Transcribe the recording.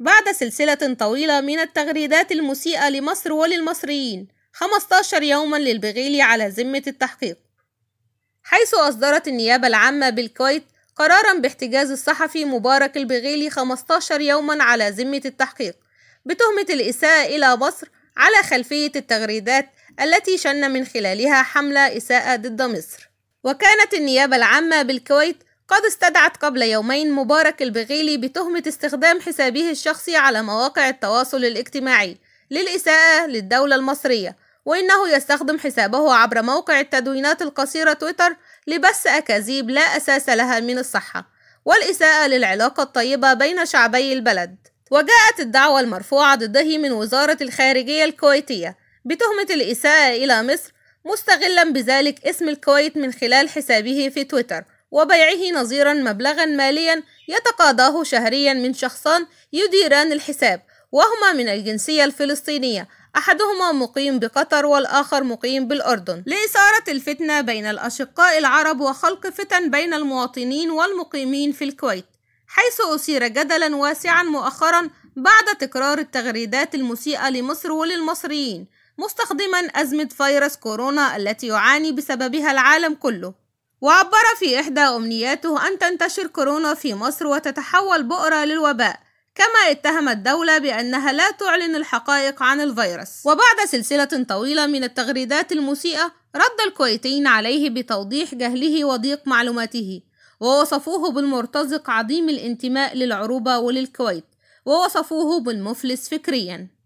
بعد سلسلة طويلة من التغريدات المسيئة لمصر وللمصريين 15 يوما للبغيلي على ذمة التحقيق حيث أصدرت النيابة العامة بالكويت قرارا باحتجاز الصحفي مبارك البغيلي 15 يوما على ذمة التحقيق بتهمة الإساءة إلى مصر على خلفية التغريدات التي شن من خلالها حملة إساءة ضد مصر وكانت النيابة العامة بالكويت قد استدعت قبل يومين مبارك البغيلي بتهمة استخدام حسابه الشخصي على مواقع التواصل الاجتماعي للإساءة للدولة المصرية وإنه يستخدم حسابه عبر موقع التدوينات القصيرة تويتر لبث أكاذيب لا أساس لها من الصحة والإساءة للعلاقة الطيبة بين شعبي البلد وجاءت الدعوة المرفوعة ضده من وزارة الخارجية الكويتية بتهمة الإساءة إلى مصر مستغلا بذلك اسم الكويت من خلال حسابه في تويتر وبيعه نظيرا مبلغا ماليا يتقاضاه شهريا من شخصان يديران الحساب وهما من الجنسية الفلسطينية أحدهما مقيم بقطر والآخر مقيم بالأردن لإثارة الفتنة بين الأشقاء العرب وخلق فتن بين المواطنين والمقيمين في الكويت حيث أثير جدلا واسعا مؤخرا بعد تكرار التغريدات المسيئة لمصر وللمصريين مستخدما أزمة فيروس كورونا التي يعاني بسببها العالم كله وعبر في إحدى أمنياته أن تنتشر كورونا في مصر وتتحول بؤرة للوباء كما اتهم الدولة بأنها لا تعلن الحقائق عن الفيروس وبعد سلسلة طويلة من التغريدات المسيئة رد الكويتين عليه بتوضيح جهله وضيق معلوماته ووصفوه بالمرتزق عظيم الانتماء للعروبة وللكويت ووصفوه بالمفلس فكريا